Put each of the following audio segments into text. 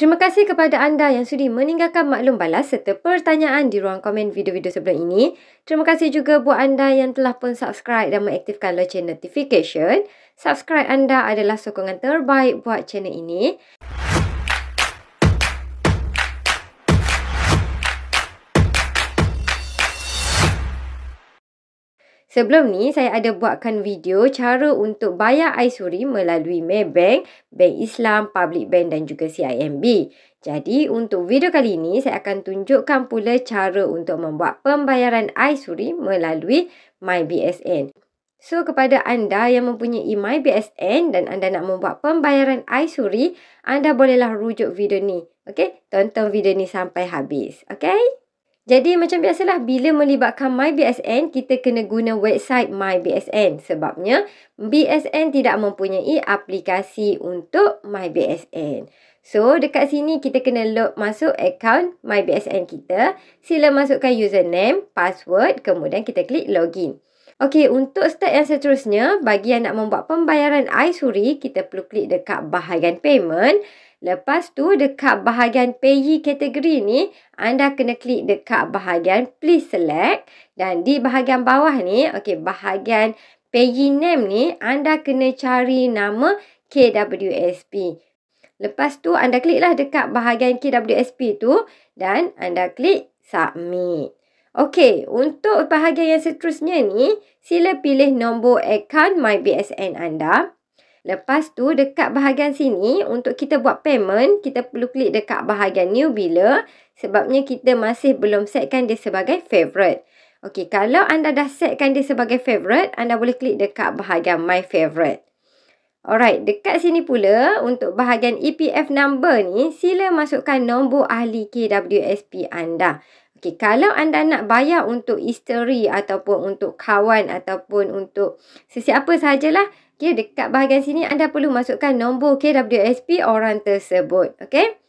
Terima kasih kepada anda yang sudi meninggalkan maklum balas serta pertanyaan di ruang komen video-video sebelum ini. Terima kasih juga buat anda yang telah pun subscribe dan mengaktifkan lonceng notification. Subscribe anda adalah sokongan terbaik buat channel ini. Sebelum ni saya ada buatkan video cara untuk bayar Aisuri melalui Maybank, Bank Islam, Public Bank dan juga CIMB. Jadi untuk video kali ini saya akan tunjukkan pula cara untuk membuat pembayaran Aisuri melalui MyBSN. So kepada anda yang mempunyai MyBSN dan anda nak membuat pembayaran Aisuri, anda bolehlah rujuk video ni. Okey, tonton video ni sampai habis. Okey? Jadi macam biasalah bila melibatkan MyBSN kita kena guna website MyBSN sebabnya BSN tidak mempunyai aplikasi untuk MyBSN. So dekat sini kita kena log masuk account MyBSN kita. Sila masukkan username, password kemudian kita klik login. Okey, untuk step yang seterusnya, bagi yang nak membuat pembayaran iSuri, kita perlu klik dekat bahagian payment. Lepas tu dekat bahagian payee kategori ni, anda kena klik dekat bahagian please select dan di bahagian bawah ni, okey bahagian payee name ni anda kena cari nama KWSP. Lepas tu anda kliklah dekat bahagian KWSP tu dan anda klik submit. Okey, untuk bahagian yang seterusnya ni, sila pilih nombor akaun MyBSN anda. Lepas tu dekat bahagian sini untuk kita buat payment kita perlu klik dekat bahagian new biller sebabnya kita masih belum setkan dia sebagai favorite. Okey, kalau anda dah setkan dia sebagai favorite, anda boleh klik dekat bahagian my favorite. Alright, dekat sini pula untuk bahagian EPF number ni sila masukkan nombor ahli KWSP anda. Okey, kalau anda nak bayar untuk isteri ataupun untuk kawan ataupun untuk sesiapa sajalah Okey, dekat bahagian sini anda perlu masukkan nombor KWSP orang tersebut. Okey.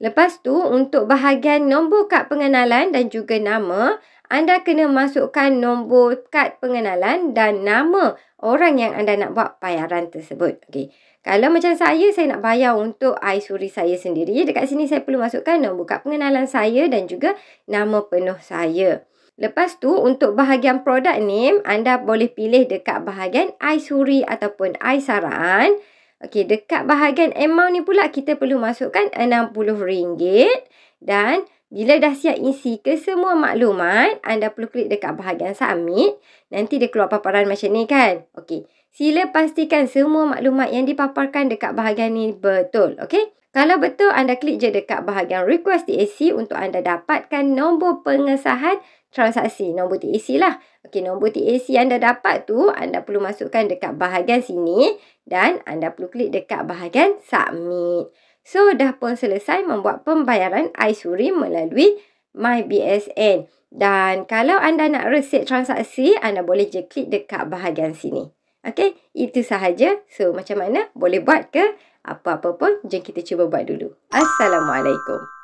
Lepas tu, untuk bahagian nombor kad pengenalan dan juga nama, anda kena masukkan nombor kad pengenalan dan nama orang yang anda nak buat bayaran tersebut. Okey. Kalau macam saya, saya nak bayar untuk iSuri saya sendiri. Dekat sini saya perlu masukkan nombor kad pengenalan saya dan juga nama penuh saya. Lepas tu untuk bahagian product name anda boleh pilih dekat bahagian Aisuri ataupun Aisaran. Okey dekat bahagian amount ni pula kita perlu masukkan RM60 dan bila dah siap isi ke semua maklumat, anda perlu klik dekat bahagian submit. Nanti dia keluar paparan macam ni kan? Okey. Sila pastikan semua maklumat yang dipaparkan dekat bahagian ni betul. Okey? Kalau betul, anda klik je dekat bahagian request TAC untuk anda dapatkan nombor pengesahan transaksi. Nombor TAC lah. Okey, nombor TAC yang anda dapat tu, anda perlu masukkan dekat bahagian sini dan anda perlu klik dekat bahagian submit. So, dah pun selesai membuat pembayaran Aisuri melalui MyBSN. Dan kalau anda nak resit transaksi, anda boleh je klik dekat bahagian sini. Okay, itu sahaja. So, macam mana? Boleh buat ke? Apa-apa pun, jom kita cuba buat dulu. Assalamualaikum.